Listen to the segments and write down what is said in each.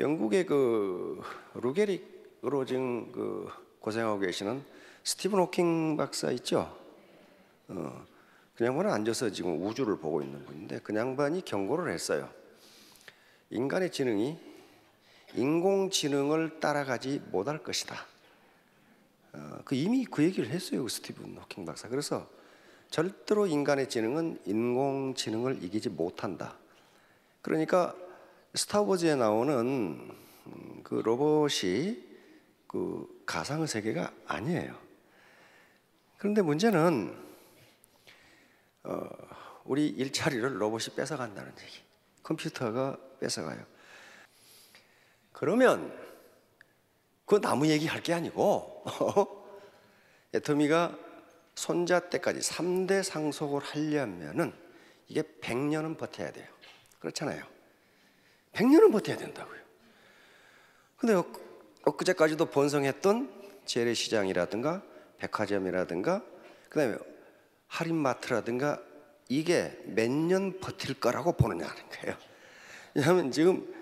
영국의 그 루게릭으로 지금 그 고생하고 계시는 스티븐 호킹 박사 있죠? 어, 그 양반은 앉아서 지금 우주를 보고 있는 분인데 그 양반이 경고를 했어요. 인간의 지능이 인공지능을 따라가지 못할 것이다. 어, 그 이미 그 얘기를 했어요, 그 스티븐 호킹 박사. 그래서 절대로 인간의 지능은 인공지능을 이기지 못한다. 그러니까 스타워즈에 나오는 음, 그 로봇이 그 가상 세계가 아니에요. 그런데 문제는 어, 우리 일자리를 로봇이 뺏어간다는 얘기. 컴퓨터가 뺏어가요. 그러면 그 나무 얘기할 게 아니고 애터미가 손자 때까지 3대 상속을 하려면은 이게 100년은 버텨야 돼요. 그렇잖아요. 100년은 버텨야 된다고요. 근데 엊그제까지도 번성했던 재래시장이라든가 백화점이라든가 그다음에 할인마트라든가 이게 몇 년 버틸 거라고 보느냐는 거예요. 왜냐하면 지금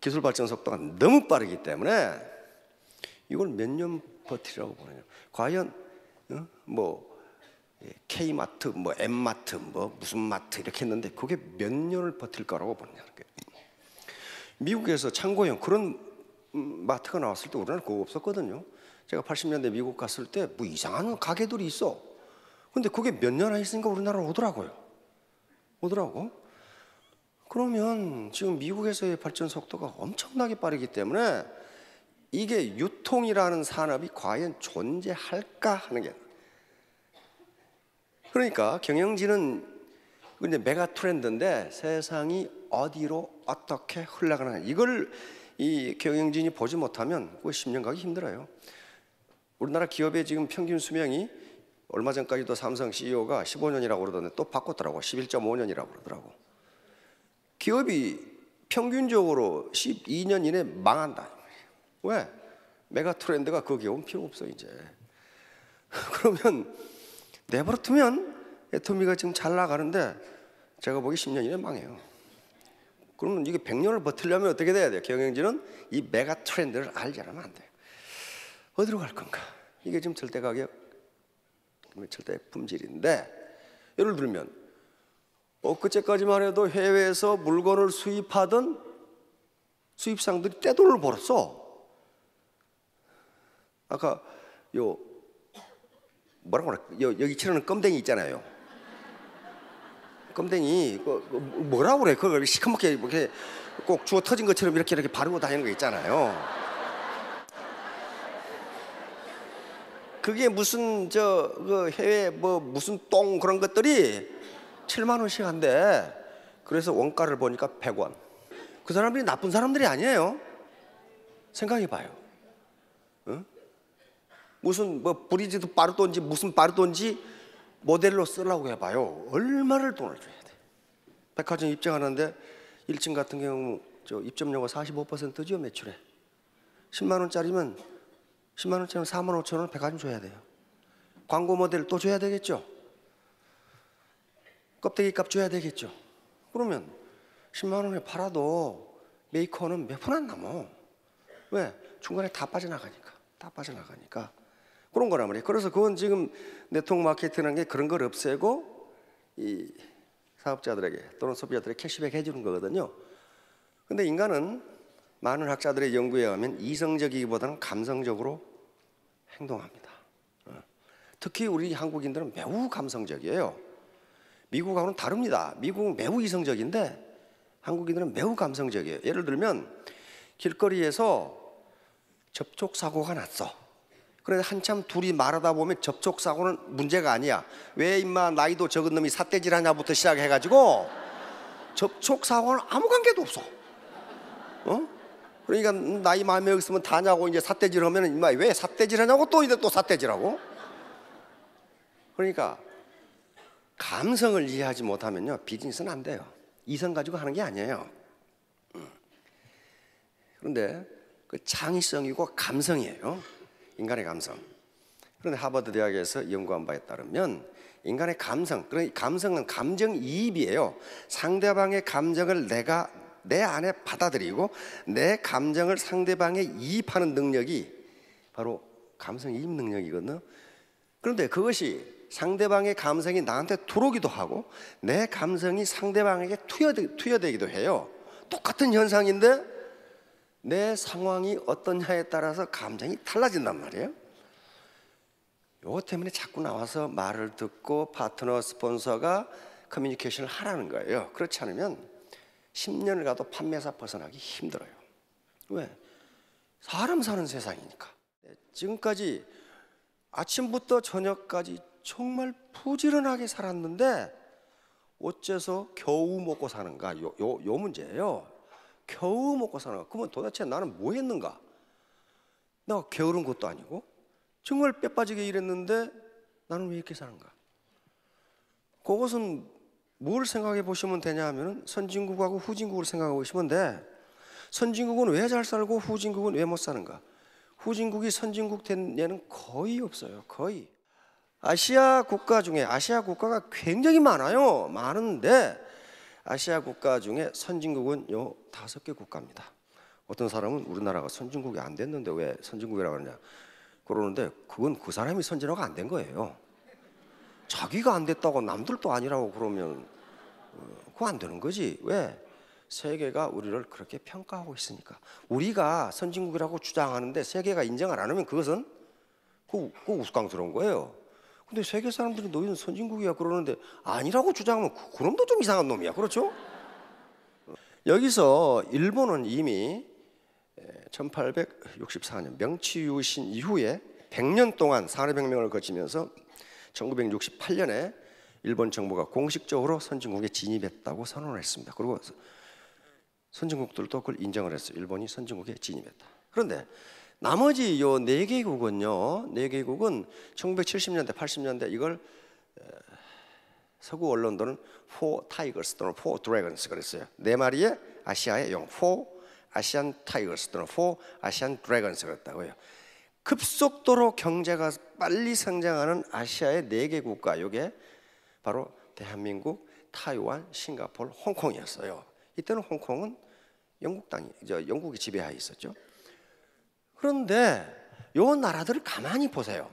기술 발전 속도가 너무 빠르기 때문에 이걸 몇 년 버티라고 보느냐. 과연 어? 뭐 예, K마트, 뭐 M마트, 뭐 무슨 마트 이렇게 했는데 그게 몇 년을 버틸 거라고 보느냐는 거예요. 미국에서 창고형 그런 음, 마트가 나왔을 때 우리나라 그거 없었거든요. 제가 80년대 미국 갔을 때 뭐 이상한 가게들이 있어. 근데 그게 몇년 있으니까 우리나라 오더라고요. 오더라고. 그러면 지금 미국에서의 발전 속도가 엄청나게 빠르기 때문에 이게 유통이라는 산업이 과연 존재할까 하는 게 그러니까 경영진은 근데 메가 트렌드인데 세상이 어디로 어떻게 흘러가는 이걸 이 경영진이 보지 못하면 그 10년 가기 힘들어요. 우리나라 기업의 지금 평균 수명이 얼마 전까지도 삼성 CEO가 15년이라고 그러던데 또 바꿨더라고 11.5년이라고 그러더라고. 기업이 평균적으로 12년 이내 망한다. 왜? 메가 트렌드가 그 기업은 필요 없어 이제. 그러면 내버려 두면 애터미가 지금 잘 나가는데 제가 보기 10년이면 망해요. 그러면 이게 100년을 버틸려면 어떻게 돼야 돼요? 경영진은 이 메가 트렌드를 알지 않으면 안 돼요. 어디로 갈 건가? 이게 지금 절대 가격, 절대 품질인데 예를 들면 엊그제까지만 해도 해외에서 물건을 수입하던 수입상들이 떼돈을 벌었어. 아까 요 뭐라고 그래? 여기 치르는 껌댕이 있잖아요. 검댕이 뭐라 그래 그걸 시커멓게 이렇게 꼭 주워 터진 것처럼 이렇게 이렇게 바르고 다니는 거 있잖아요. 그게 무슨 저 그 해외 뭐 무슨 똥 그런 것들이 7만 원씩 한데 그래서 원가를 보니까 100원. 그 사람들이 나쁜 사람들이 아니에요. 생각해 봐요. 응? 무슨 뭐 브리지드 빠르돈지 무슨 빠르돈지 모델로 쓰려고 해봐요. 얼마를 돈을 줘야 돼. 백화점 입장하는데 1층 같은 경우 저 입점료가 45%죠 매출에. 10만 원짜리면 10만 원짜리면 4만 5천 원 백화점 줘야 돼요. 광고 모델 또 줘야 되겠죠. 껍데기 값 줘야 되겠죠. 그러면 10만 원에 팔아도 메이커는 몇 푼 안 남어. 왜? 중간에 다 빠져나가니까. 다 빠져나가니까. 그런 거란 말이에요. 그래서 그건 지금 네트워크 마케팅이라는 게 그런 걸 없애고 이 사업자들에게 또는 소비자들에게 캐시백 해주는 거거든요. 근데 인간은 많은 학자들의 연구에 의하면 이성적이기보다는 감성적으로 행동합니다. 어. 특히 우리 한국인들은 매우 감성적이에요. 미국하고는 다릅니다. 미국은 매우 이성적인데 한국인들은 매우 감성적이에요. 예를 들면 길거리에서 접촉사고가 났어. 그래서 한참 둘이 말하다 보면 접촉 사고는 문제가 아니야. 왜 임마 나이도 적은 놈이 삿대질하냐부터 시작해가지고 접촉 사고는 아무 관계도 없어. 어? 그러니까 나이 마음에 있으면 다냐고 이제 삿대질하면 임마 왜 삿대질하냐고 또 이제 또 삿대질하고. 그러니까 감성을 이해하지 못하면요 비즈니스는 안 돼요. 이성 가지고 하는 게 아니에요. 음. 그런데 그 창의성이고 감성이에요. 인간의 감성. 그런데 하버드 대학에서 연구한 바에 따르면 인간의 감성, 그 감성은 감정 이입이에요. 상대방의 감정을 내가 내 안에 받아들이고 내 감정을 상대방에 이입하는 능력이 바로 감성 이입 능력이거든요. 그런데 그것이 상대방의 감성이 나한테 들어오기도 하고 내 감성이 상대방에게 투여되, 투여되기도 해요. 똑같은 현상인데 내 상황이 어떠냐에 따라서 감정이 달라진단 말이에요. 요거 때문에 자꾸 나와서 말을 듣고 파트너 스폰서가 커뮤니케이션을 하라는 거예요. 그렇지 않으면 10년을 가도 판매사 벗어나기 힘들어요. 왜? 사람 사는 세상이니까. 지금까지 아침부터 저녁까지 정말 부지런하게 살았는데 어째서 겨우 먹고 사는가? 요, 요, 요 문제예요. 겨우 먹고 사는 거. 그러면 도대체 나는 뭐 했는가? 내가 게으른 것도 아니고 정말 빼 빠지게 일했는데 나는 왜 이렇게 사는가? 그것은 뭘 생각해 보시면 되냐 하면 선진국하고 후진국을 생각해 보시면 돼. 선진국은 왜 잘 살고 후진국은 왜 못 사는가? 후진국이 선진국 된 예는 거의 없어요. 거의. 아시아 국가 중에 아시아 국가가 굉장히 많아요. 많은데 아시아 국가 중에 선진국은 요 다섯 개 국가입니다. 어떤 사람은 우리나라가 선진국이 안 됐는데 왜 선진국이라고 하냐 그러는데 그건 그 사람이 선진화가 안 된 거예요. 자기가 안 됐다고 남들도 아니라고 그러면 어, 그안 되는 거지. 왜? 세계가 우리를 그렇게 평가하고 있으니까 우리가 선진국이라고 주장하는데 세계가 인정을 안 하면 그것은 그, 그 우스꽝스러운 거예요. 근데 세계 사람들이 너희는 선진국이야 그러는데 아니라고 주장하면 그, 그놈도 좀 이상한 놈이야. 그렇죠? 여기서 일본은 이미 1864년 명치유신 이후에 100년 동안 산업혁명을 거치면서 1968년에 일본 정부가 공식적으로 선진국에 진입했다고 선언을 했습니다. 그리고 선진국들도 그걸 인정을 했어요. 일본이 선진국에 진입했다. 그런데 나머지 요 네 개국은요, 네 개국은 1970년대, 80년대 이걸 서구 언론들은 포 타이거스 또는 포 드래곤스 그랬어요. 네 마리의 아시아의 용, 포 아시안 타이거스 또는 포 아시안 드래곤스 그랬다고요. 급속도로 경제가 빨리 성장하는 아시아의 네 개 국가, 이게 바로 대한민국, 타이완, 싱가폴, 홍콩이었어요. 이때는 홍콩은 영국 땅이, 저 영국이 지배하에 있었죠. 그런데 요 나라들을 가만히 보세요.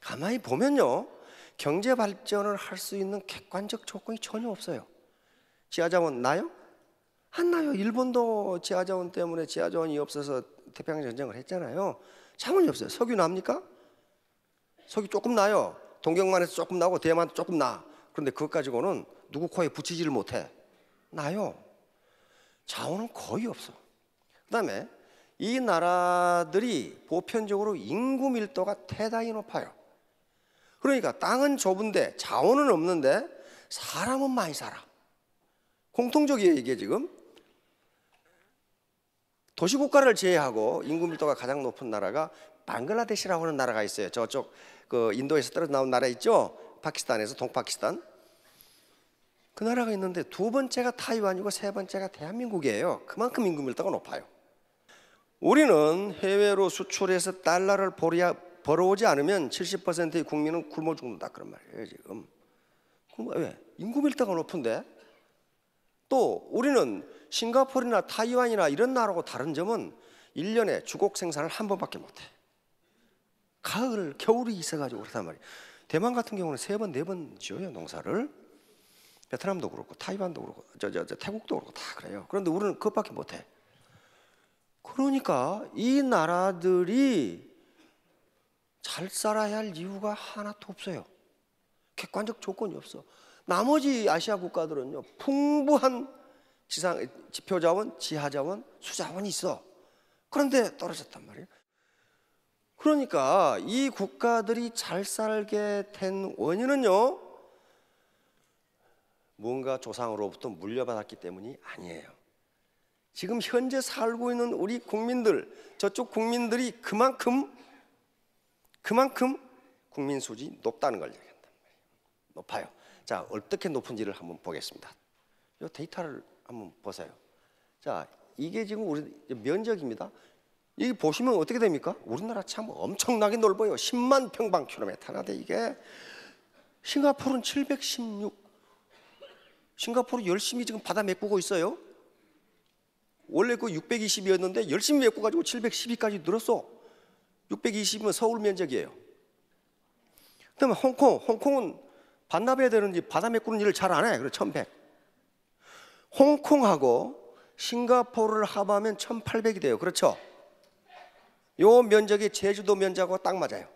가만히 보면요. 경제 발전을 할 수 있는 객관적 조건이 전혀 없어요. 지하자원 나요? 안 나요. 일본도 지하자원 때문에 지하자원이 없어서 태평양 전쟁을 했잖아요. 자원이 없어요. 석유 납니까? 석유 조금 나요. 동경만에서 조금 나고 대만 도 조금 나. 그런데 그것 가지고는 누구 코에 붙이지를 못해. 나요. 자원은 거의 없어. 그다음에 이 나라들이 보편적으로 인구 밀도가 대단히 높아요. 그러니까 땅은 좁은데 자원은 없는데 사람은 많이 살아. 공통적이에요, 이게 지금. 도시국가를 제외하고 인구 밀도가 가장 높은 나라가 방글라데시라고 하는 나라가 있어요. 저쪽 그 인도에서 떨어져 나온 나라 있죠? 파키스탄에서 동파키스탄. 그 나라가 있는데 두 번째가 타이완이고 세 번째가 대한민국이에요. 그만큼 인구 밀도가 높아요. 우리는 해외로 수출해서 달러를 벌어야, 벌어오지 않으면 70%의 국민은 굶어 죽는다 그런 말이에요 지금 왜? 인구 밀도가 높은데 또 우리는 싱가포르나 타이완이나 이런 나라하고 다른 점은 1년에 주곡 생산을 한 번밖에 못해 가을, 겨울이 있어가지고 그렇단 말이에요 대만 같은 경우는 세 번, 네 번 지어요 농사를 베트남도 그렇고 타이완도 그렇고 저, 저, 저 태국도 그렇고 다 그래요 그런데 우리는 그것밖에 못해 그러니까 이 나라들이 잘 살아야 할 이유가 하나도 없어요. 객관적 조건이 없어. 나머지 아시아 국가들은요, 풍부한 지상, 지표자원, 지하자원, 수자원이 있어. 그런데 떨어졌단 말이에요. 그러니까 이 국가들이 잘 살게 된 원인은요, 뭔가 조상으로부터 물려받았기 때문이 아니에요. 지금 현재 살고 있는 우리 국민들, 저쪽 국민들이 그만큼, 그만큼 국민 수준이 높다는 걸 얘기한단 말 높아요. 자, 어떻게 높은지를 한번 보겠습니다. 이 데이터를 한번 보세요. 자, 이게 지금 우리 면적입니다. 이게 보시면 어떻게 됩니까? 우리나라 참 엄청나게 넓어요. 10만 평방 킬로미터나 돼 네, 이게. 싱가포르는 716. 싱가포르 열심히 지금 바다 메꾸고 있어요. 원래 그 620이었는데 열심히 메꿔가지고 712까지 늘었어. 620이면 서울 면적이에요. 그다음에 홍콩, 홍콩은 반납해야 되는지 바다 메꾸는 일을 잘 안 해. 그래 1,100. 홍콩하고 싱가포르를 합하면 1,800이 돼요. 그렇죠? 요 면적이 제주도 면적하고 딱 맞아요.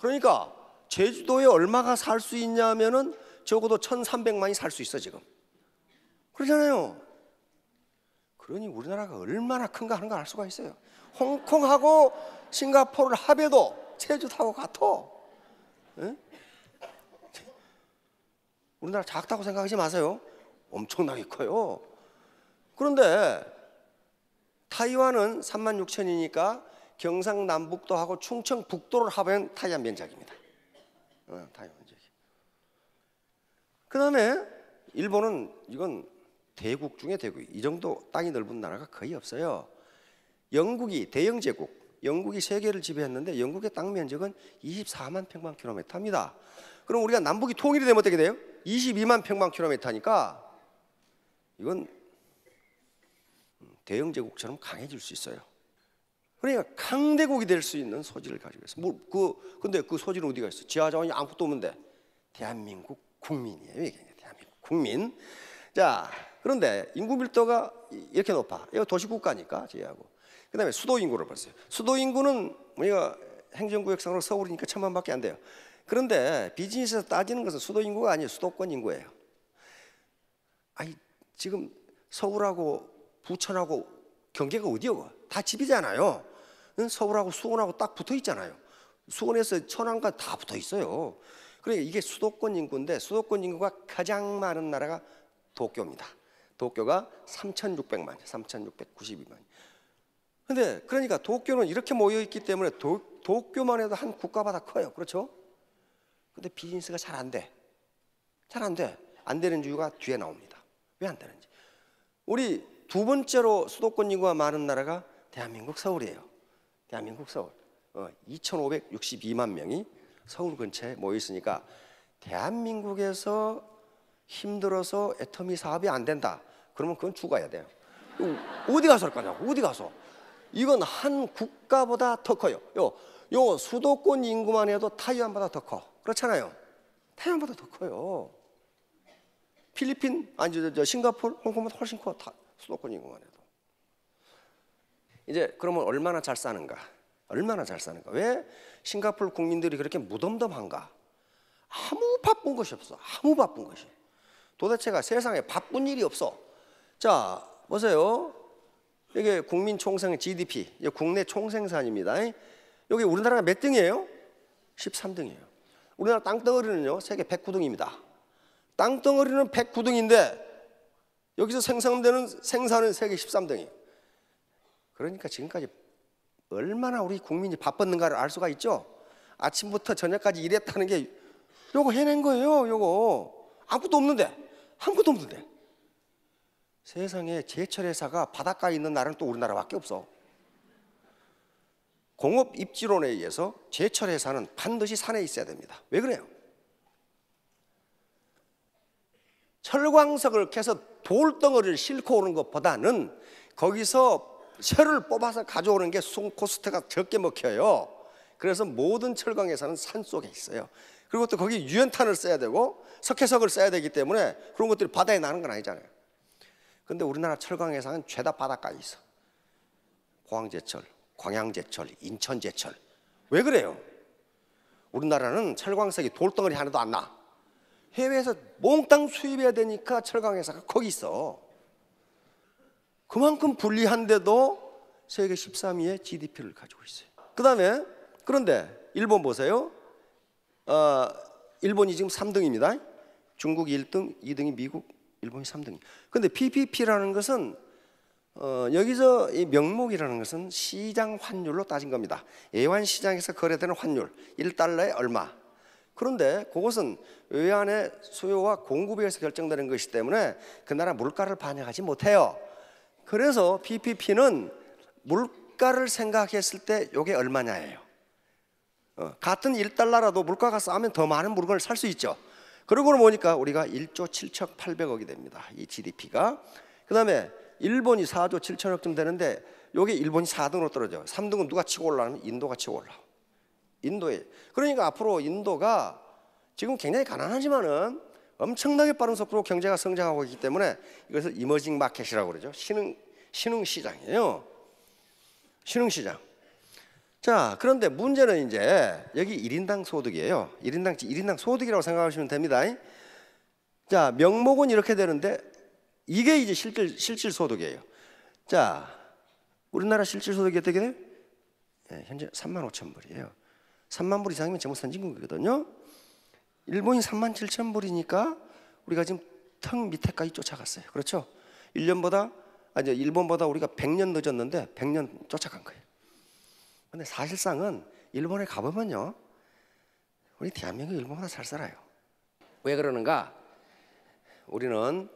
그러니까 제주도에 얼마가 살 수 있냐면은 적어도 1,300만이 살 수 있어 지금. 그러잖아요. 그러니 우리나라가 얼마나 큰가 하는 걸 알 수가 있어요. 홍콩하고 싱가포르를 합해도 제주타고 같어. 응? 예? 우리나라 작다고 생각하지 마세요. 엄청나게 커요. 그런데 타이완은 3만 6천이니까 경상남북도하고 충청북도를 합한 타이완 면적입니다. 어, 타이완 면적그 다음에 일본은 이건 대국 중에 대국. 이 정도 땅이 넓은 나라가 거의 없어요. 영국이 대영 제국, 영국이 세계를 지배했는데 영국의 땅 면적은 24만 평방 킬로미터입니다. 그럼 우리가 남북이 통일이 되면 어떻게 돼요? 22만 평방 킬로미터니까 이건 대영 제국처럼 강해질 수 있어요. 그러니까 강대국이 될 수 있는 소지를 가지고 있어. 뭐, 그 근데 그 소지는 어디가 있어? 지하 자원이 아무것도 없는데 대한민국 국민이에요. 이게 대한민국 국민. 자, 그런데 인구 밀도가 이렇게 높아. 이거 도시국가니까 제외하고. 그다음에 수도 인구를 보세요. 수도 인구는 우리가 행정구역상으로 서울이니까 천만밖에 안 돼요. 그런데 비즈니스에서 따지는 것은 수도 인구가 아니에요. 수도권 인구예요. 아니 지금 서울하고 부천하고 경계가 어디요? 다 집이잖아요. 서울하고 수원하고 딱 붙어 있잖아요. 수원에서 천안과 다 붙어 있어요. 그러니까 이게 수도권 인구인데 수도권 인구가 가장 많은 나라가 도쿄입니다. 도쿄가 3,600만, 3,692만. 근데 그러니까 도쿄는 이렇게 모여 있기 때문에 도, 도쿄만 해도 한 국가마다 커요. 그렇죠? 근데 비즈니스가 잘 안 돼. 잘 안 돼. 안 되는 이유가 뒤에 나옵니다. 왜 안 되는지. 우리 두 번째로 수도권 인구가 많은 나라가 대한민국 서울이에요. 대한민국 서울. 2,562만 어, 명이 서울 근처에 모여 있으니까 대한민국에서 힘들어서 애터미 사업이 안 된다. 그러면 그건 죽어야 돼요. 어디 가서 할 거냐고, 어디 가서. 이건 한 국가보다 더 커요. 요, 요 수도권 인구만 해도 타이완보다 더 커. 그렇잖아요. 타이완보다 더 커요. 필리핀, 아니, 저, 저 싱가포르, 홍콩보다 훨씬 커. 다, 수도권 인구만 해도. 이제 그러면 얼마나 잘 사는가? 얼마나 잘 사는가? 왜 싱가포르 국민들이 그렇게 무덤덤한가? 아무 바쁜 것이 없어. 아무 바쁜 것이. 도대체가 세상에 바쁜 일이 없어. 자, 보세요. 이게 국민 총생 GDP, 국내 총생산입니다. 여기 우리나라가 몇 등이에요? 13등이에요. 우리나라 땅덩어리는요, 세계 109등입니다. 땅덩어리는 109등인데 여기서 생산되는 생산은 세계 13등이에요. 그러니까 지금까지 얼마나 우리 국민이 바빴는가를 알 수가 있죠. 아침부터 저녁까지 일했다는 게 요거 해낸 거예요. 요거 아무것도 없는데 아무것도 없는데 세상에 제철 회사가 바닷가에 있는 나라는 또 우리나라밖에 없어. 공업 입지론에 의해서 제철 회사는 반드시 산에 있어야 됩니다. 왜 그래요? 철광석을 캐서 돌덩어리를 싣고 오는 것보다는 거기서 철을 뽑아서 가져오는 게 수송 코스트가 적게 먹혀요. 그래서 모든 철강 회사는 산 속에 있어요. 그리고 또 거기 유연탄을 써야 되고 석회석을 써야 되기 때문에 그런 것들이 바다에 나는 건 아니잖아요. 근데 우리나라 철강 회사는 죄다 바닷가에 있어. 포항제철, 광양제철, 인천제철. 왜 그래요? 우리나라는 철광석이 돌덩어리 하나도 안 나. 해외에서 몽땅 수입해야 되니까 철강회사가 거기 있어. 그만큼 불리한데도 세계 13위의 GDP를 가지고 있어요. 그 다음에, 그런데 일본 보세요. 어, 일본이 지금 3등입니다. 중국 1등, 2등이 미국, 일본이 3등. 근데 PPP라는 것은 어, 여기서 이 명목이라는 것은 시장 환율로 따진 겁니다. 외환 시장에서 거래되는 환율 1달러에 얼마. 그런데 그것은 외환의 수요와 공급에 서 결정되는 것이기 때문에 그 나라 물가를 반영하지 못해요. 그래서 PPP는 물가를 생각했을 때 이게 얼마냐예요. 어, 같은 1달러라도 물가가 싸면 더 많은 물건을 살 수 있죠. 그러고 보니까 우리가 1조 7천 8백억이 됩니다. 이 GDP가. 그 다음에 일본이 4조 7천억쯤 되는데 여기 일본이 4등으로 떨어져요. 3등은 누가 치고 올라가는 인도가 치고 올라 인도에. 그러니까 앞으로 인도가 지금 굉장히 가난하지만은 엄청나게 빠른 속도로 경제가 성장하고 있기 때문에 이것을 이머징 마켓이라고 그러죠. 신흥 신흥 시장이에요. 신흥 시장. 자, 그런데 문제는 이제 여기 1인당 소득이에요. 1인당일인당 소득이라고 생각하시면 됩니다. 자, 명목은 이렇게 되는데 이게 이제 실질 실질 소득이에요. 자, 우리나라 실질 소득이 어떻게 돼요? 예, 현재 3만 5천 불이에요. 3만 불 이상이면 재무 선진국이거든요. 일본이 3만 7천 불이니까 우리가 지금 턱 밑에까지 쫓아갔어요. 그렇죠? 1년보다 아니 일본보다 우리가 100년 늦었는데 100년 쫓아간 거예요. 근데 사실상은 일본에 가보면요. 우리 대한민국 일본보다 잘 살아요. 왜 그러는가? 우리는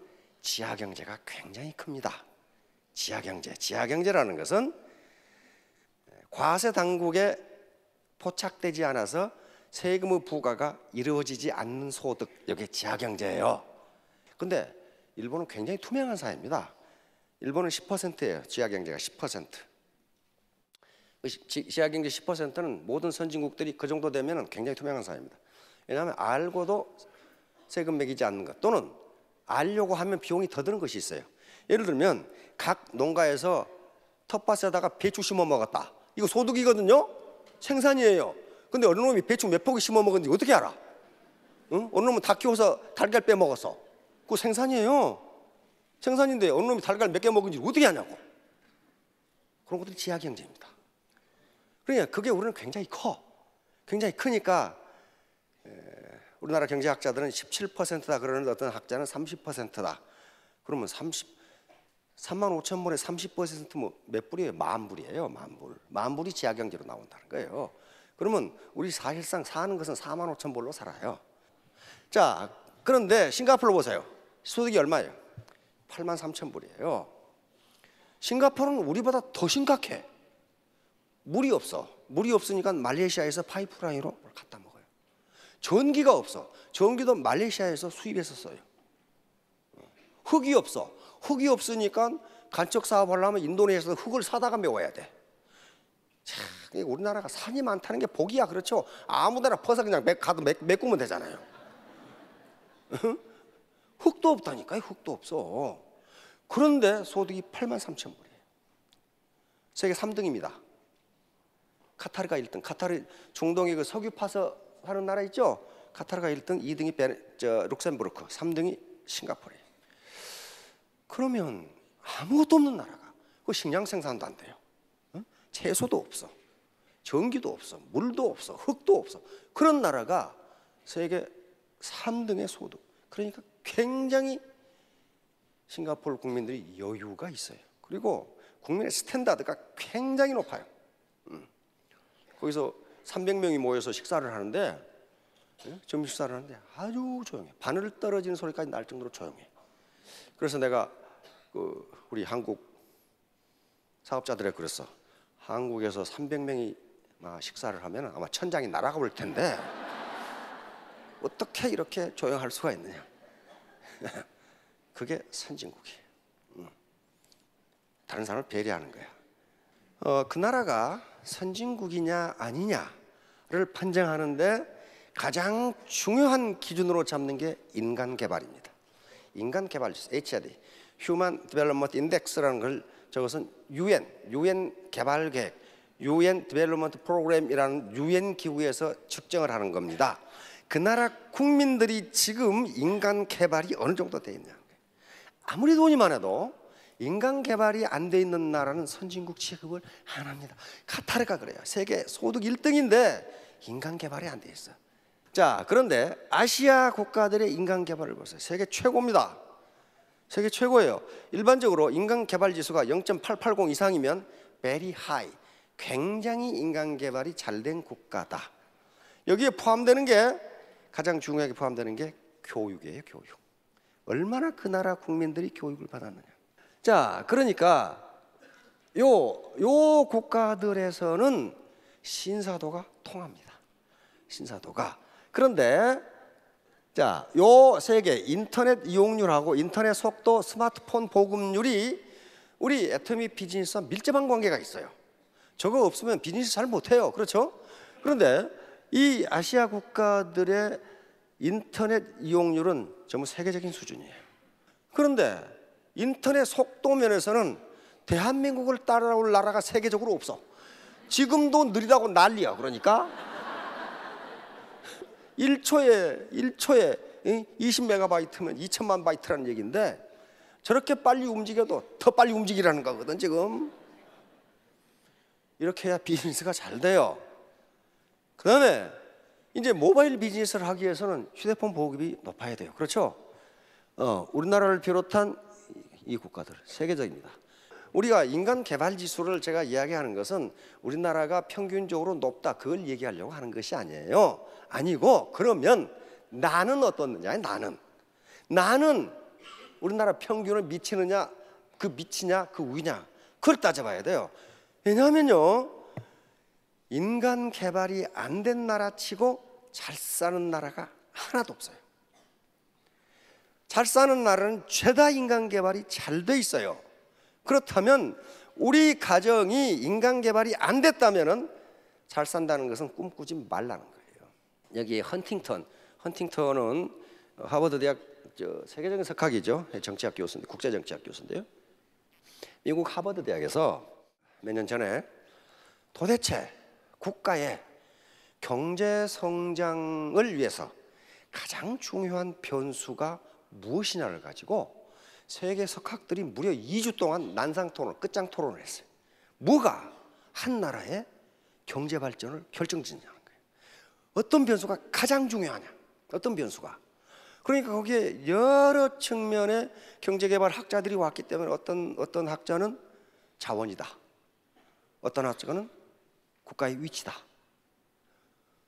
지하 경제가 굉장히 큽니다. 지하 경제. 지하 경제라는 것은 과세 당국에 포착되지 않아서 세금의 부과가 이루어지지 않는 소득. 이게 지하 경제예요. 근데 일본은 굉장히 투명한 사회입니다. 일본은 10%예요. 지하 경제가 10%. 시야경제 10%는 모든 선진국들이 그 정도 되면 굉장히 투명한 사회입니다. 왜냐하면 알고도 세금 매기지 않는 것 또는 알려고 하면 비용이 더 드는 것이 있어요. 예를 들면 각 농가에서 텃밭에다가 배추 심어 먹었다. 이거 소득이거든요. 생산이에요. 근데 어느 놈이 배추 몇 포기 심어 먹었는지 어떻게 알아? 응? 어느 놈은 다 키워서 달걀 빼 먹었어. 그거 생산이에요. 생산인데 어느 놈이 달걀 몇 개 먹은지 어떻게 아냐고. 그런 것들이 지하 경제입니다. 그러니까 그게 우리는 굉장히 커. 굉장히 크니까 우리나라 경제학자들은 17%다 그러는데 어떤 학자는 30%다. 그러면 30 3만 5천 불에 30%몇 불이에요? 만 불이에요, 만 불. 만 불이 지하 경제로 나온다는 거예요. 그러면 우리 사실상 사는 것은 4만 5천 불로 살아요. 자, 그런데 싱가포르 보세요. 소득이 얼마예요? 8만 3천 불이에요. 싱가포르는 우리보다 더 심각해. 물이 없어. 물이 없으니까 말레이시아에서 파이프라인으로 갖다 먹어요. 전기가 없어. 전기도 말레이시아에서 수입했었어요. 흙이 없어. 흙이 없으니까 간척 사업하려면 인도네시아에서 흙을 사다가 메워야 돼. 참, 우리나라가 산이 많다는 게 복이야, 그렇죠? 아무데나 퍼서 그냥 매, 가도 매, 메꾸면 되잖아요. 흙도 없다니까요, 흙도 없어. 그런데 소득이 8만 3천 불이에요. 세계 3등입니다. 카타르가 1등. 카타르 중동의 그 석유 파서 하는 나라 있죠? 카타르가 1등, 2등이 베, 저, 룩셈부르크, 3등이 싱가포르. 그러면 아무것도 없는 나라가 그 식량 생산도 안 돼요. 응? 어? 채소도 없어. 전기도 없어. 물도 없어. 흙도 없어. 그런 나라가 세계 3등의 소득. 그러니까 굉장히 싱가포르 국민들이 여유가 있어요. 그리고 국민의 스탠다드가 굉장히 높아요. 음. 거기서 300명이 모여서 식사를 하는데 예? 점심 식사를 하는데 아주 조용해. 바늘 떨어지는 소리까지 날 정도로 조용해. 그래서 내가 그 우리 한국 사업자들에 그랬어. 한국에서 300명이 식사를 하면 아마 천장이 날아가 볼 텐데 어떻게 이렇게 조용할 수가 있느냐. 그게 선진국이에요. 음. 다른 사람을 배려하는 거야. 어, 그 나라가 선진국이냐 아니냐를 판정하는데 가장 중요한 기준으로 잡는 게 인간 개발입니다. 인간 개발 지수 HRD, Human Development Index라는 걸 저것은 UN, UN 개발 계획, UN Development Program이라는 UN 기구에서 측정을 하는 겁니다. 그 나라 국민들이 지금 인간 개발이 어느 정도 돼 있냐. 아무리 돈이 많아도 인간 개발이 안 돼 있는 나라는 선진국 취급을 안 합니다. 카타르가 그래요. 세계 소득 1등인데 인간 개발이 안 돼 있어. 자, 그런데 아시아 국가들의 인간 개발을 보세요. 세계 최고입니다. 세계 최고예요. 일반적으로 인간 개발 지수가 0.880 이상이면 very high. 굉장히 인간 개발이 잘 된 국가다. 여기에 포함되는 게 가장 중요하게 포함되는 게 교육이에요, 교육. 얼마나 그 나라 국민들이 교육을 받았느냐. 자, 그러니까 요, 요 국가들에서는 신사도가 통합니다. 신사도가. 그런데 자, 요 세계 인터넷 이용률하고 인터넷 속도, 스마트폰 보급률이 우리 애터미 비즈니스와 밀접한 관계가 있어요. 저거 없으면 비즈니스 잘 못해요. 그렇죠? 그런데 이 아시아 국가들의 인터넷 이용률은 전부 세계적인 수준이에요. 그런데 인터넷 속도 면에서는 대한민국을 따라올 나라가 세계적으로 없어. 지금도 느리다고 난리야. 그러니까 1초에 1초에 20메가바이트면 2천만 바이트라는 얘기인데 저렇게 빨리 움직여도 더 빨리 움직이라는 거거든 지금. 이렇게 해야 비즈니스가 잘 돼요. 그 다음에 이제 모바일 비즈니스를 하기 위해서는 휴대폰 보급이 높아야 돼요. 그렇죠? 어, 우리나라를 비롯한 이 국가들 세계적입니다. 우리가 인간 개발 지수를 제가 이야기하는 것은 우리나라가 평균적으로 높다 그걸 얘기하려고 하는 것이 아니에요. 아니고 그러면 나는 어떻느냐? 나는 나는 우리나라 평균을 미치느냐? 그 미치냐? 그 위냐? 그걸 따져봐야 돼요. 왜냐하면요 인간 개발이 안 된 나라치고 잘 사는 나라가 하나도 없어요. 잘 사는 나라는 죄다 인간 개발이 잘 돼 있어요. 그렇다면 우리 가정이 인간 개발이 안 됐다면은 잘 산다는 것은 꿈꾸지 말라는 거예요. 여기 헌팅턴, 헌팅턴은 하버드 대학 세계적인 석학이죠. 정치학 교수인데 국제 정치학 교수인데요. 미국 하버드 대학에서 몇 년 전에 도대체 국가의 경제 성장을 위해서 가장 중요한 변수가 무엇이냐를 가지고 세계 석학들이 무려 2주 동안 난상 토론, 끝장 토론을 했어요. 뭐가 한 나라의 경제 발전을 결정짓냐는 거예요. 어떤 변수가 가장 중요하냐? 어떤 변수가? 그러니까 거기에 여러 측면의 경제개발 학자들이 왔기 때문에 어떤 어떤 학자는 자원이다. 어떤 학자는 국가의 위치다.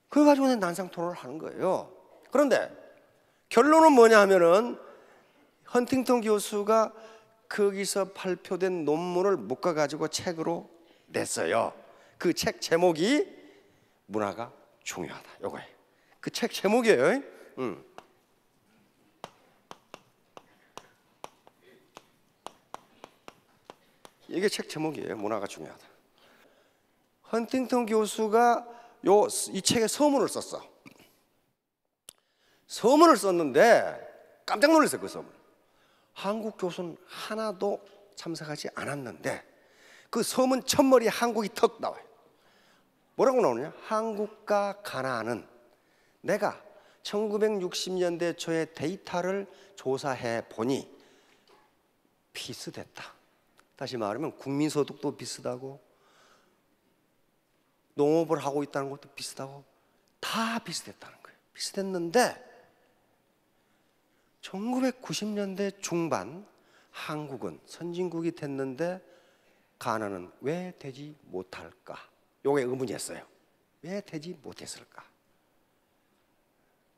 그걸 가지고 난상 토론을 하는 거예요. 그런데 결론은 뭐냐 하면은 헌팅턴 교수가 거기서 발표된 논문을 묶어 가지고 책으로 냈어요. 그 책 제목이 문화가 중요하다. 요거예요. 그 책 제목이에요. 음. 이게 책 제목이에요. 문화가 중요하다. 헌팅턴 교수가 요이 책의 서문을 썼어. 서문을 썼는데 깜짝 놀랐어요, 그 서문. 한국 교수는 하나도 참석하지 않았는데 그 서문 첫머리에 한국이 턱 나와요. 뭐라고 나오느냐? 한국과 가나안은 내가 1960년대 초에 데이터를 조사해 보니 비슷했다. 다시 말하면 국민소득도 비슷하고 농업을 하고 있다는 것도 비슷하고 다 비슷했다는 거예요. 비슷했는데 1990년대 중반 한국은 선진국이 됐는데 가난은왜 되지 못할까? 요게 의문이었어요. 왜 되지 못했을까?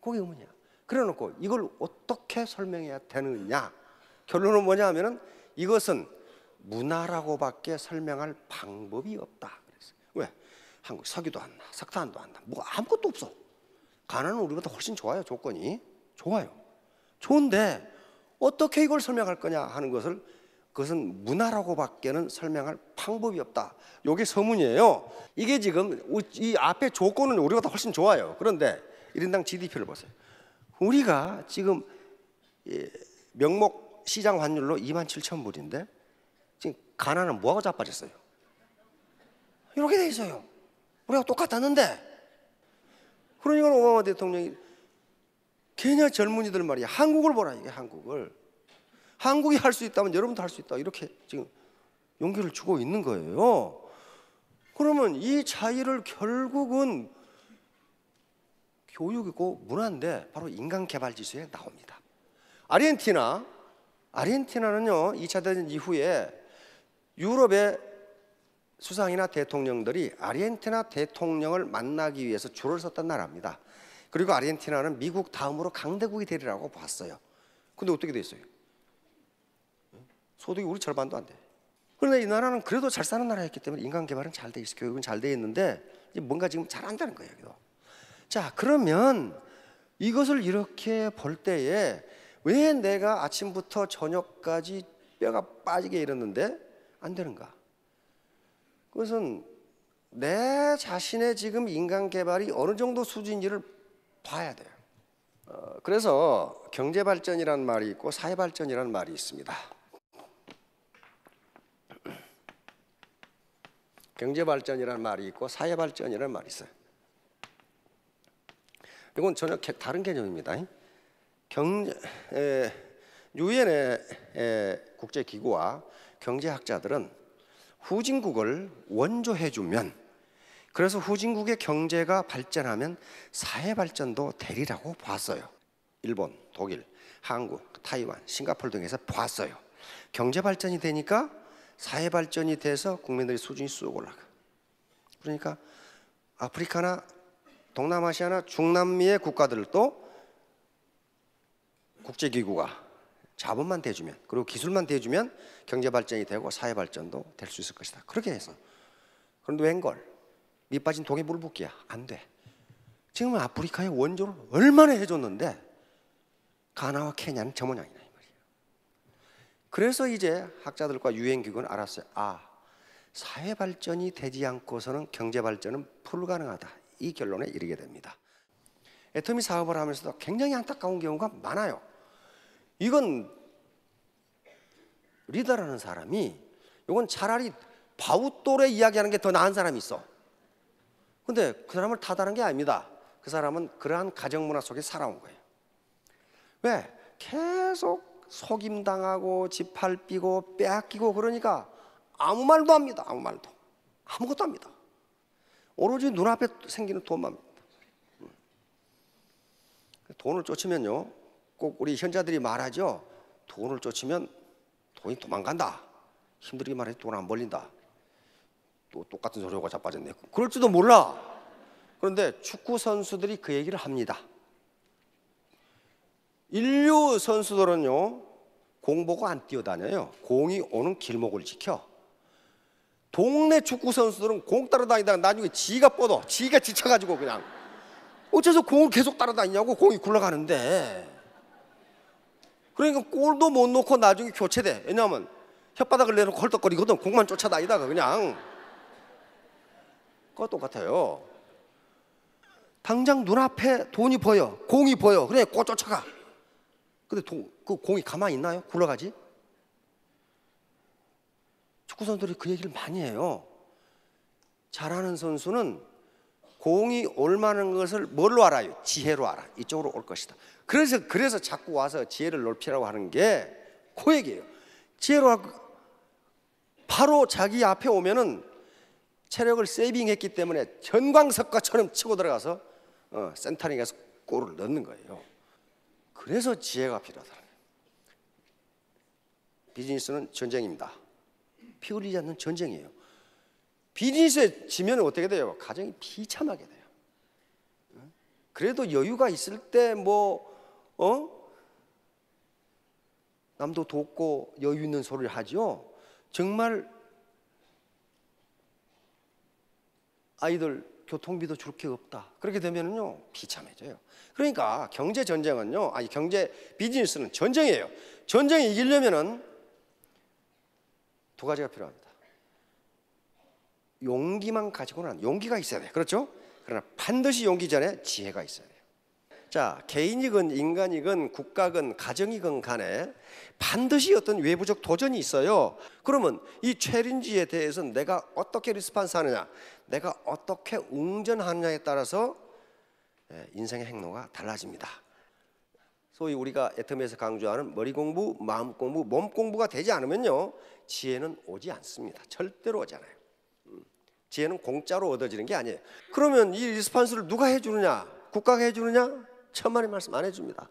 그게 의문이야. 그래놓고 이걸 어떻게 설명해야 되느냐? 결론은 뭐냐 하면은 이것은 문화라고밖에 설명할 방법이 없다. 그래서 왜 한국 석유도 안 나, 석탄도 안 나, 뭐 아무것도 없어. 가나는 우리보다 훨씬 좋아요 조건이 좋아요. 좋은데 어떻게 이걸 설명할 거냐 하는 것을 그것은 문화라고밖에는 설명할 방법이 없다. 이게 서문이에요. 이게 지금 이 앞에 조건은 우리가 다 훨씬 좋아요. 그런데 1인당 GDP를 보세요. 우리가 지금 명목 시장 환율로 2만 7천 불인데 지금 가나는 뭐하고 자빠졌어요? 이렇게 돼 있어요. 우리가 똑같았는데 그러니까 오바마 대통령이 케냐 젊은이들 말이야. 한국을 보라 이게 한국을. 한국이 할 수 있다면 여러분도 할 수 있다. 이렇게 지금 용기를 주고 있는 거예요. 그러면 이 차이를 결국은 교육이고 문화인데 바로 인간 개발 지수에 나옵니다. 아르헨티나 아르헨티나는요. 2차 대전 이후에 유럽의 수상이나 대통령들이 아르헨티나 대통령을 만나기 위해서 줄을 섰던 나라입니다. 그리고 아르헨티나는 미국 다음으로 강대국이 되리라고 봤어요. 근데 어떻게 됐어요? 소득이 우리 절반도 안 돼. 그런데 이 나라는 그래도 잘 사는 나라였기 때문에 인간 개발은 잘 돼 있어. 교육은 잘 돼 있는데 뭔가 지금 잘 안다는 거예요. 여기도. 자, 그러면 이것을 이렇게 볼 때에 왜 내가 아침부터 저녁까지 뼈가 빠지게 일었는데 안 되는가? 그것은 내 자신의 지금 인간 개발이 어느 정도 수준인지를 봐야 돼요. 어, 그래서 경제 발전이라 말이 있고 사회 발전이라 말이 있습니다. 경제 발전이라 말이 있고 사회 발전이라 말이 있어요. 이건 전혀 다른 개념입니다. 경제 유엔의 국제기구와 경제학자들은 후진국을 원조해주면 그래서 후진국의 경제가 발전하면 사회 발전도 되리라고 봤어요. 일본, 독일, 한국, 타이완, 싱가폴 등에서 봤어요. 경제 발전이 되니까 사회 발전이 돼서 국민들의 수준이 쑥 올라가. 그러니까 아프리카나 동남아시아나 중남미의 국가들도 국제기구가 자본만 대주면 그리고 기술만 대주면 경제 발전이 되고 사회 발전도 될 수 있을 것이다. 그렇게 해서 그런데 웬걸 밑빠진 동에물 붓기야. 안 돼. 지금은 아프리카의 원조를 얼마나 해줬는데 가나와 케냐는 저 모양이다 이말이에 그래서 이제 학자들과 유엔기구는 알았어요. 아 사회 발전이 되지 않고서는 경제 발전은 불가능하다. 이 결론에 이르게 됩니다. 애터미 사업을 하면서도 굉장히 안타까운 경우가 많아요. 이건 리더라는 사람이 이건 차라리 바우돌에 이야기하는 게 더 나은 사람이 있어. 근데 그 사람을 탓하는 게 아닙니다. 그 사람은 그러한 가정 문화 속에 살아온 거예요. 왜? 계속 속임당하고 짓밟히고 빼앗기고 그러니까 아무 말도 합니다. 아무 말도. 아무것도 합니다. 오로지 눈앞에 생기는 돈만 음. 돈을 쫓으면요. 꼭 우리 현자들이 말하죠. 돈을 쫓으면 돈이 도망간다. 힘들게 말해 돈안 벌린다. 또 똑같은 소리 가 자빠졌네. 그럴지도 몰라. 그런데 축구 선수들이 그 얘기를 합니다. 인류 선수들은요, 공 보고 안 뛰어다녀요. 공이 오는 길목을 지켜. 동네 축구 선수들은 공 따라다니다가 나중에 지가 뻗어. 지가 지쳐가지고 그냥. 어째서 공을 계속 따라다니냐고 공이 굴러가는데. 그러니까 골도 못놓고 나중에 교체돼. 왜냐하면 혓바닥을 내려고 헐떡거리거든. 공만 쫓아다니다가 그냥. 거 똑같아요. 당장 눈앞에 돈이 보여, 공이 보여. 그래, 꼭 쫓아가. 근데 도, 그 공이 가만히 있나요? 굴러가지? 축구 선수들이 그 얘기를 많이 해요. 잘하는 선수는 공이 올만한 것을 뭘로 알아요? 지혜로 알아. 이쪽으로 올 것이다. 그래서 그래서 자꾸 와서 지혜를 넓히라고 하는 게그 얘기예요. 지혜로 바로 자기 앞에 오면은 체력을 세이빙했기 때문에 전광석과처럼 치고 들어가서 어, 센터링에서 골을 넣는 거예요. 그래서 지혜가 필요하다. 비즈니스는 전쟁입니다. 피 흘리지 않는 전쟁이에요. 비즈니스에 지면 어떻게 돼요? 가정이 비참하게 돼요. 그래도 여유가 있을 때 뭐, 어? 남도 돕고 여유 있는 소리를 하죠. 정말 아이들 교통비도 줄 게 없다. 그렇게 되면은요 비참해져요. 그러니까 경제 전쟁은요, 아니 경제 비즈니스는 전쟁이에요. 전쟁에 이기려면은 두 가지가 필요합니다. 용기만 가지고는 용기가 있어야 돼. 그렇죠? 그러나 반드시 용기 전에 지혜가 있어야 돼. 자, 개인이건 인간이건 국가건 가정이건 간에 반드시 어떤 외부적 도전이 있어요. 그러면 이 챌린지에 대해서 내가 어떻게 리스판스 하느냐, 내가 어떻게 웅전하느냐에 따라서 예, 인생의 행로가 달라집니다. 소위 우리가 애텀에서 강조하는 머리 공부, 마음 공부, 몸 공부가 되지 않으면요. 지혜는 오지 않습니다. 절대로 오지 않아요. 음, 지혜는 공짜로 얻어지는 게 아니에요. 그러면 이 리스판스를 누가 해주느냐? 국가가 해주느냐? 천만의 말씀 안 해줍니다.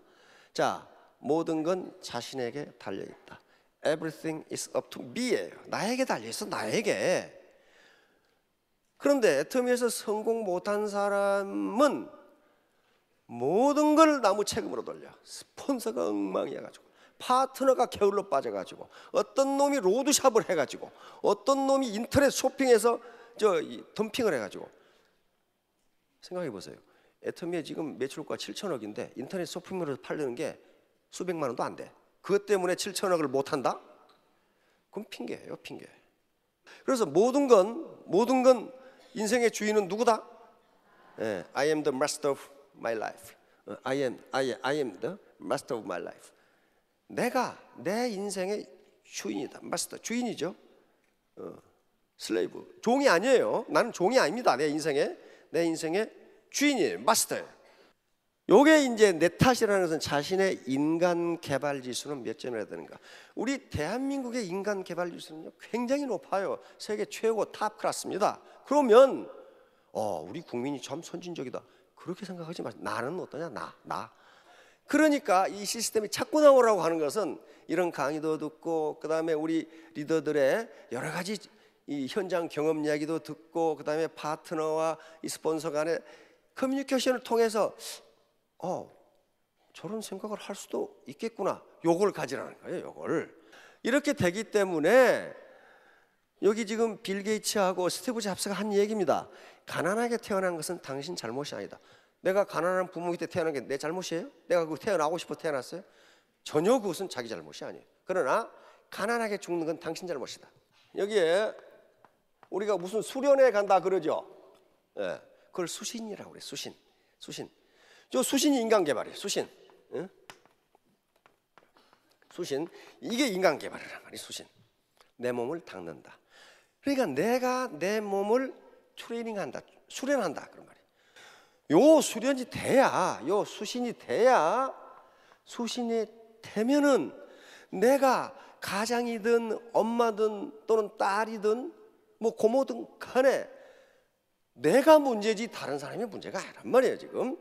자, 모든 건 자신에게 달려 있다. Everything is up to me예요. 나에게 달려 있어. 나에게. 그런데 애터미에서 성공 못한 사람은 모든 걸 나무 책임으로 돌려. 스폰서가 엉망이어가지고. 파트너가 게을러 빠져가지고 어떤 놈이 로드샵을 해가지고 어떤 놈이 인터넷 쇼핑에서 저 덤핑을 해가지고 생각해 보세요. 애터미에 지금 매출고가 7천억인데 인터넷 소품으로 팔리는 게 수백만 원도 안 돼. 그것 때문에 7천억을 못 한다? 그건 핑계예요, 핑계. 그래서 모든 건 모든 건 인생의 주인은 누구다? 예, I am the master of my life. 어, I am I I am the master of my life. 내가 내 인생의 주인이다. 마스터 주인이죠. 어, 슬레이브 종이 아니에요. 나는 종이 아닙니다. 내 인생에 내 인생의 주인이 마스터예요. 게 이제 내 탓이라는 것은 자신의 인간 개발 지수는 몇 점이라 되는가? 우리 대한민국의 인간 개발 지수는요 굉장히 높아요. 세계 최고 탑 클래스입니다. 그러면 어 우리 국민이 참 선진적이다. 그렇게 생각하지 마 나는 어떠냐? 나 나. 그러니까 이 시스템이 자꾸 나오라고 하는 것은 이런 강의도 듣고 그다음에 우리 리더들의 여러 가지 이 현장 경험 이야기도 듣고 그다음에 파트너와 이 스폰서 간의 커뮤니케이션을 통해서 어 저런 생각을 할 수도 있겠구나. 요걸 가지라는 거예요. 요걸 이렇게 되기 때문에 여기 지금 빌 게이츠하고 스티브 잡스가 한 얘기입니다. 가난하게 태어난 것은 당신 잘못이 아니다. 내가 가난한 부모 밑에 태어난 게 내 잘못이에요? 내가 그 태어나고 싶어 태어났어요? 전혀 그것은 자기 잘못이 아니에요. 그러나 가난하게 죽는 건 당신 잘못이다. 여기에 우리가 무슨 수련회 간다 그러죠. 예. 그걸 수신이라고 그래. 수신. 수신. 저 수신이 인간 개발이에요. 수신. 응? 수신. 이게 인간 개발이란 말이 수신. 내 몸을 닦는다. 그러니까 내가 내 몸을 트레이닝한다. 수련한다. 그런 말이에요. 요 수련이 돼야, 요 수신이 돼야, 수신이 되면은 내가 가장이든 엄마든 또는 딸이든 뭐 고모든 간에 내가 문제지 다른 사람이 문제가 아니란 말이에요 지금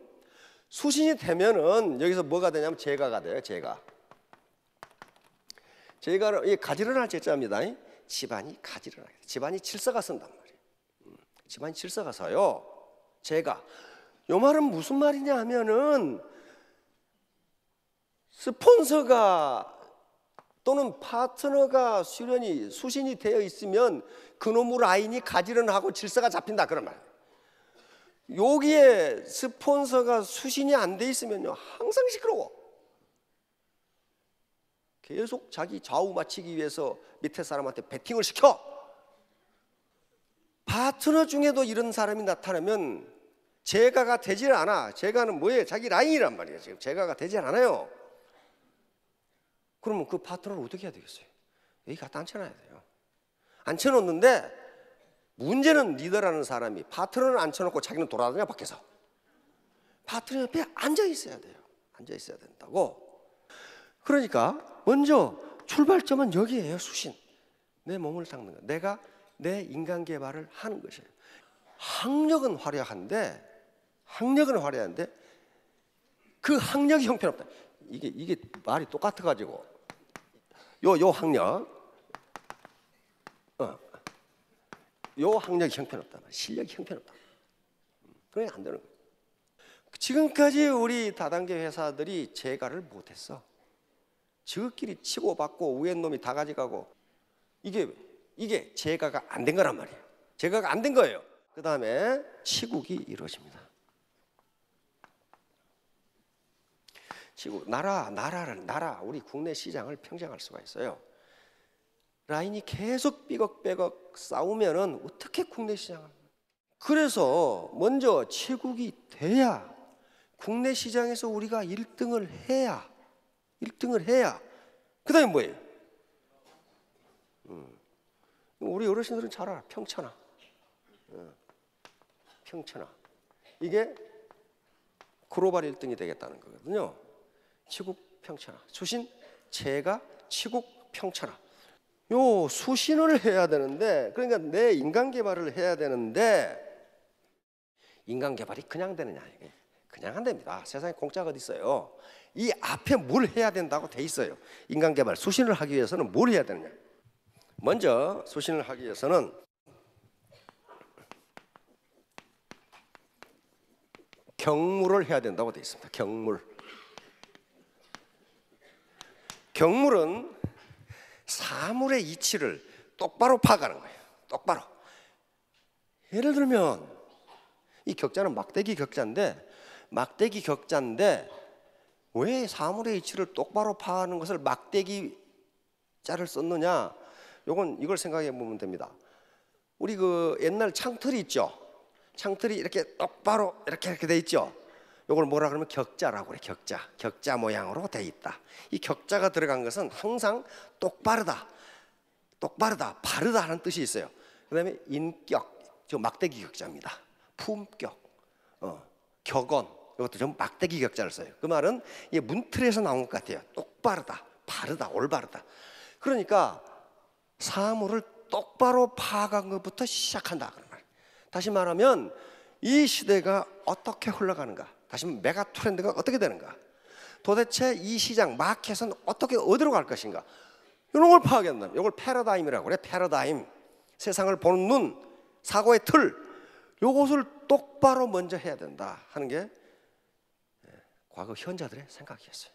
수신이 되면은 여기서 뭐가 되냐면 제가가 돼요 제가 제가 이 가지런 할 제자입니다 집안이 가지런 하게 집안이 질서가 쓴단 말이에요 음, 집안이 질서가 서요 제가 요 말은 무슨 말이냐 하면은 스폰서가 또는 파트너가 수련이 수신이 되어 있으면 그놈의 라인이 가지런하고 질서가 잡힌다 그런 말. 여기에 스폰서가 수신이 안 돼 있으면요 항상 시끄러워. 계속 자기 좌우 맞추기 위해서 밑에 사람한테 배팅을 시켜. 파트너 중에도 이런 사람이 나타나면 제가가 되질 않아. 제가는 뭐예요? 자기 라인이란 말이에요. 지금 제가가 되질 않아요. 그러면 그 파트너를 어떻게 해야 되겠어요? 여기 갖다 앉혀놔야 돼요. 앉혀놓는데 문제는 리더라는 사람이 파트너를 앉혀놓고 자기는 돌아다녀 밖에서 파트너 옆에 앉아 있어야 돼요. 앉아 있어야 된다고. 그러니까 먼저 출발점은 여기에요. 수신 내 몸을 닦는 거. 내가 내 인간 개발을 하는 것이에요. 학력은 화려한데 학력은 화려한데 그 학력이 형편없다. 이게 이게 말이 똑같아 가지고 요, 요 학력. 어. 요 학력이 형편없다. 실력이 형편없다. 그게 안 되는 거예요. 지금까지 우리 다단계 회사들이 재가를 못했어. 저끼리 치고받고 우엔 놈이 다 가져가고 이게 이게 재가가 안 된 거란 말이에요. 재가가 안 된 거예요. 그 다음에 치국이 이루어집니다. 지구 나라 나라를 나라 우리 국내 시장을 평정할 수가 있어요. 라인이 계속 삐걱빼걱 싸우면은 어떻게 국내 시장을? 그래서 먼저 최국이 돼야 국내 시장에서 우리가 1등을 해야 1등을 해야 그다음에 뭐예요? 음. 우리 어르신들은 잘 알아 평천아 어. 평천아 이게 글로벌 1등이 되겠다는 거거든요. 치국평차라. 수신 제가 치국평차라. 요 수신을 해야 되는데 그러니까 내 인간 개발을 해야 되는데 인간 개발이 그냥 되느냐? 예, 그냥 안 됩니다. 세상에 공짜가 어디 있어요? 이 앞에 뭘 해야 된다고 돼 있어요. 인간 개발 수신을 하기 위해서는 뭘 해야 되느냐? 먼저 수신을 하기 위해서는 경물을 해야 된다고 돼 있습니다. 경물. 경물은 사물의 이치를 똑바로 파가는 거예요. 똑바로. 예를 들면 이 격자는 막대기 격자인데 막대기 격자인데 왜 사물의 이치를 똑바로 파는 것을 막대기 자를 썼느냐? 요건 이걸 생각해 보면 됩니다. 우리 그 옛날 창틀이 있죠. 창틀이 이렇게 똑바로 이렇게 이렇게 돼 있죠. 요걸 뭐라 그러면 격자라고 그래. 격자. 격자 모양으로 돼 있다. 이 격자가 들어간 것은 항상 똑바르다. 똑바르다. 바르다 하는 뜻이 있어요. 그다음에 인격. 저 막대기 격자입니다. 품격. 어. 격언. 이것도 좀 막대기 격자를 써요. 그 말은 이 문틀에서 나온 것 같아요. 똑바르다. 바르다. 올바르다. 그러니까 사물을 똑바로 파악한 것부터 시작한다 그런 말. 다시 말하면 이 시대가 어떻게 흘러가는가? 다시 메가 트렌드가 어떻게 되는가? 도대체 이 시장 마켓은 어떻게 어디로 갈 것인가? 이런 걸파악해다 이걸 패러다임이라고 그래. 패러다임. 세상을 보는 눈, 사고의 틀. 요것을 똑바로 먼저 해야 된다 하는 게 예, 과거 현자들의 생각이었어요.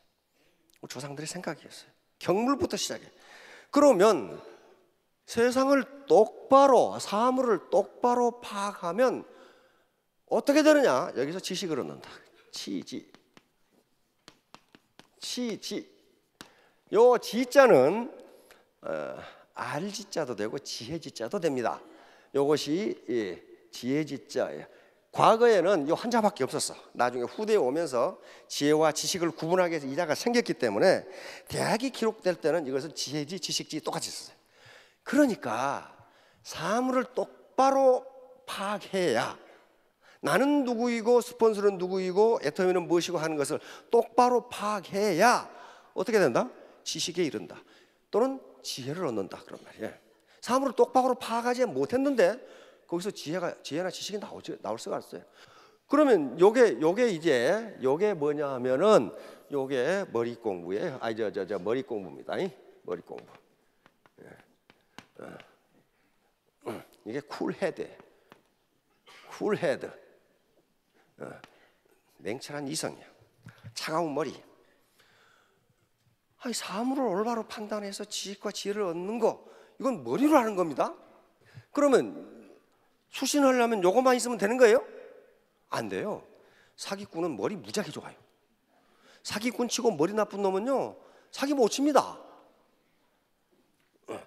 조상들의 생각이었어요. 경물부터 시작해. 그러면 세상을 똑바로 사물을 똑바로 파악하면 어떻게 되느냐? 여기서 지식을 얻는다. 치지. 치지. 요 지자는 어, 알지자도 되고 지혜지자도 됩니다. 요것이 예, 지혜지자예요. 과거에는 요 한자밖에 없었어. 나중에 후대에 오면서 지혜와 지식을 구분하기 해서이 자가 생겼기 때문에 대학이 기록될 때는 이것은 지혜지 지식지 똑같이 있어요 그러니까 사물을 똑바로 파악해야 나는 누구이고 스폰서는 누구이고 애터미는 무엇이고 하는 것을 똑바로 파악해야 어떻게 된다? 지식에 이른다. 또는 지혜를 얻는다. 그런 말이에요. 사물을 똑바로 파악하지 못했는데 거기서 지혜가 지혜나 지식이 나오지 나올 수가 있어요. 그러면 요게 요게 이제 요게 뭐냐 하면은 요게 머리 공부예요. 아 저저 저 머리 공부입니다. 머리 공부. 예. 어. 어. 이게 쿨헤드. 쿨헤드. 어, 냉철한 이성이야. 차가운 머리. 아니 사물을 올바로 판단해서 지식과 지혜를 얻는 거 이건 머리로 하는 겁니다. 그러면 수신하려면 요것만 있으면 되는 거예요? 안 돼요. 사기꾼은 머리 무지하게 좋아요. 사기꾼 치고 머리 나쁜 놈은요 사기 못 칩니다. 어,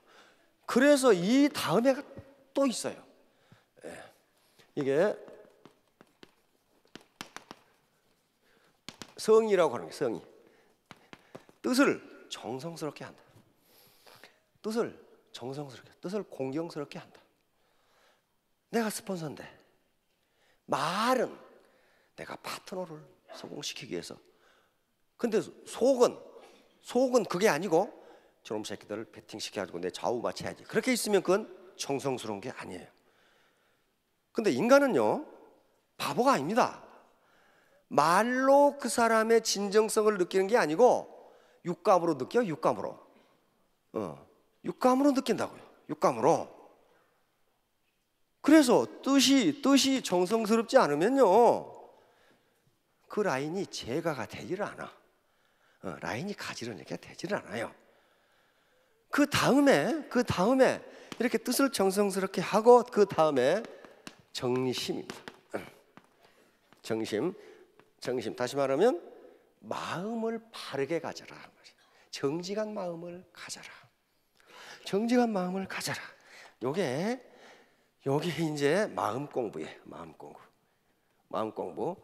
그래서 이 다음에 또 있어요. 예, 이게 성이라고 하는 게 성의. 뜻을 정성스럽게 한다. 뜻을 정성스럽게, 뜻을 공경스럽게 한다. 내가 스폰서인데 말은 내가 파트너를 성공시키기 위해서. 근데 속은 속은 그게 아니고 저놈 새끼들을 배팅시켜가지고 내좌우마취야지 그렇게 있으면 그건 정성스러운 게 아니에요. 근데 인간은요 바보가 아닙니다. 말로 그 사람의 진정성을 느끼는 게 아니고 육감으로 느껴 육감으로. 어, 육감으로 느낀다고요. 육감으로. 그래서 뜻이 뜻이 정성스럽지 않으면요. 그 라인이 제가가 되질 않아. 어, 라인이 가지런하게 되질 않아요. 그 다음에 그 다음에 이렇게 뜻을 정성스럽게 하고 그 다음에 정심입니다. 정심. 정심 다시 말하면 마음을 바르게 가져라. 정직한 마음을 가져라. 정직한 마음을 가져라. 요게 요게 이제 마음 공부에 마음 공부. 마음 공부.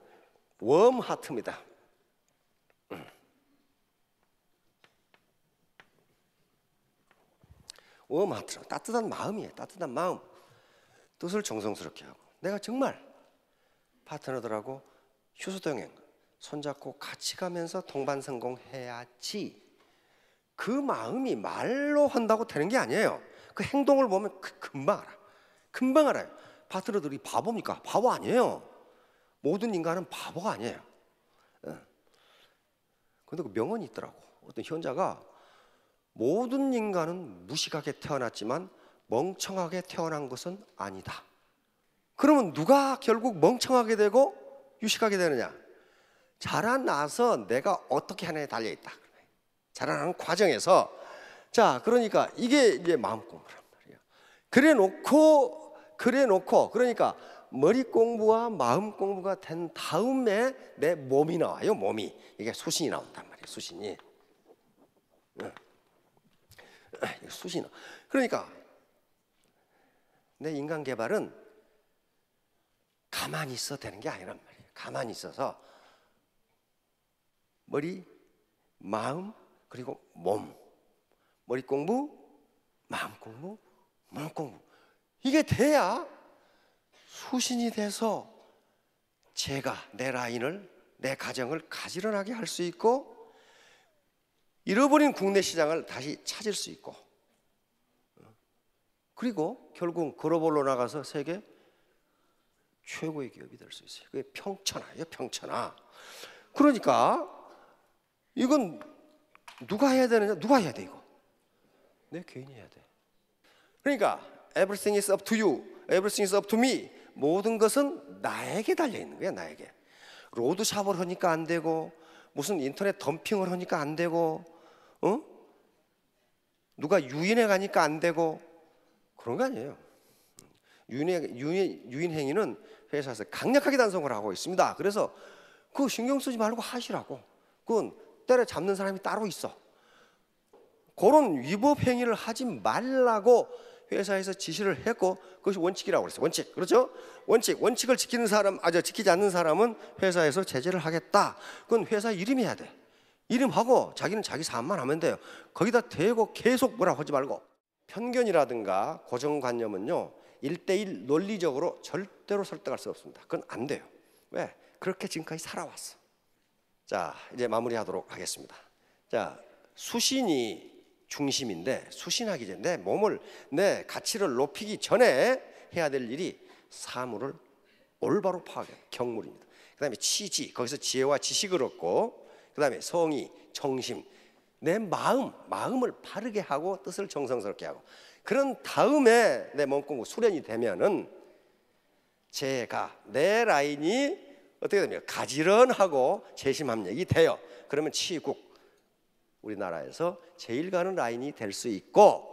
웜 하트입니다. 음. 웜 하트로 따뜻한 마음이에요. 따뜻한 마음. 뜻을 정성스럽게 하고 내가 정말 파트너들하고 효소동행 손잡고 같이 가면서 동반 성공해야지 그 마음이 말로 한다고 되는 게 아니에요. 그 행동을 보면 그 금방 알아. 금방 알아요. 파트너들이 바보입니까? 바보 아니에요. 모든 인간은 바보가 아니에요. 예. 그런데 그 명언이 있더라고. 어떤 현자가 모든 인간은 무식하게 태어났지만 멍청하게 태어난 것은 아니다. 그러면 누가 결국 멍청하게 되고 유식하게 되느냐? 자라나서 내가 어떻게 하나에 달려 있다. 자라나는 과정에서 자 그러니까 이게 이게 마음 공부란 말이야. 그래 놓고 그래 놓고 그러니까 머리 공부와 마음 공부가 된 다음에 내 몸이 나와요. 몸이 이게 수신이 나온단 말이에요. 수신이. 수신. 그러니까 내 인간 개발은 가만히 있어 되는 게 아니란 말이야. 가만히 있어서 머리, 마음, 그리고 몸. 머리 공부, 마음 공부, 몸 공부. 이게 돼야 수신이 돼서 제가 내 라인을, 내 가정을 가지런하게 할 수 있고, 잃어버린 국내 시장을 다시 찾을 수 있고, 어, 그리고 결국 글로벌로 나가서 세계 최고의 기업이 될 수 있어요. 그게 평천하예요, 평천하. 그러니까 이건 누가 해야 되느냐? 누가 해야 돼 이거? 내 개인이 해야 돼. 그러니까 everything is up to you, everything is up to me. 모든 것은 나에게 달려 있는 거야, 나에게. 로드샵을 하니까 안 되고 무슨 인터넷 덤핑을 하니까 안 되고, 어? 누가 유인해 가니까 안 되고 그런 거 아니에요. 유인 유인 유인 행위는 회사에서 강력하게 단속을 하고 있습니다. 그래서 그 신경 쓰지 말고 하시라고. 그건 때려잡는 사람이 따로 있어. 그런 위법 행위를 하지 말라고 회사에서 지시를 했고 그것이 원칙이라고 그랬어요. 원칙. 그렇죠? 원칙. 원칙을 지키는 사람, 아저 지키지 않는 사람은 회사에서 제재를 하겠다. 그건 회사 이름이야 돼. 이름하고 자기는 자기 사업만 하면 돼요. 거기다 대고 계속 뭐라 하지 말고 편견이라든가 고정관념은요. 일대일 논리적으로 절대 절대로 설득할 수 없습니다. 그건 안 돼요. 왜? 그렇게 지금까지 살아왔어. 자, 이제 마무리하도록 하겠습니다. 자, 수신이 중심인데 수신하기 전에 내 몸을 내 가치를 높이기 전에 해야 될 일이 사물을 올바로 파악해 경물입니다. 그다음에 치지 거기서 지혜와 지식을 얻고 그다음에 성의 정심 내 마음 마음을 바르게 하고 뜻을 정성스럽게 하고 그런 다음에 내 몸공부 수련이 되면은 제가 내 라인이 어떻게 됩니까? 가지런하고 재심합력이 돼요. 그러면 치국 우리나라에서 제일 가는 라인이 될 수 있고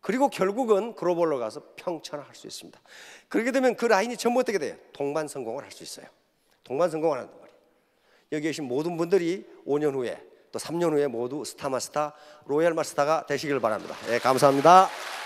그리고 결국은 글로벌로 가서 평천을 할 수 있습니다. 그렇게 되면 그 라인이 전부 어떻게 돼요? 동반 성공을 할 수 있어요. 동반 성공을 한단 말이요 여기 계신 모든 분들이 5년 후에 또 3년 후에 모두 스타마스타, 로얄마스타가 되시길 바랍니다. 예, 감사합니다.